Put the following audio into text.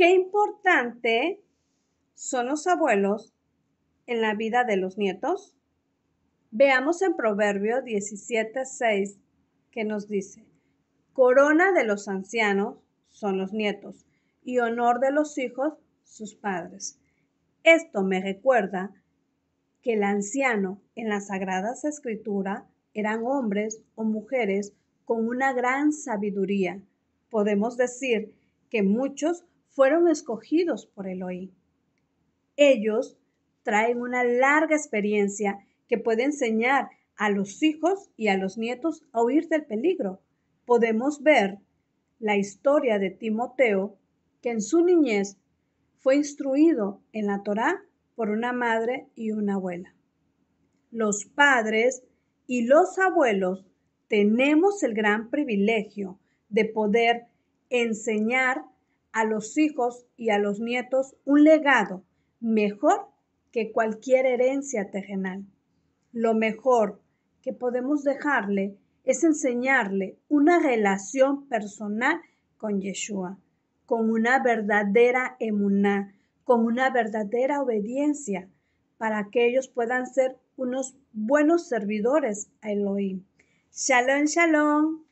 qué importante son los abuelos en la vida de los nietos? Veamos en Proverbio 17:6 que nos dice, corona de los ancianos son los nietos y honor de los hijos sus padres. Esto me recuerda que el anciano en las sagradas Escritura eran hombres o mujeres con una gran sabiduría. Podemos decir que muchos fueron escogidos por Elohim. Ellos traen una larga experiencia que puede enseñar a los hijos y a los nietos a huir del peligro. Podemos ver la historia de Timoteo, que en su niñez fue instruido en la Torá por una madre y una abuela. Los padres y los abuelos tenemos el gran privilegio de poder enseñar a los hijos y a los nietos un legado mejor que cualquier herencia terrenal. Lo mejor que podemos dejarle es enseñarle una relación personal con Yeshua, con una verdadera emuná, con una verdadera obediencia, para que ellos puedan ser unos buenos servidores a Elohim. Shalom, shalom.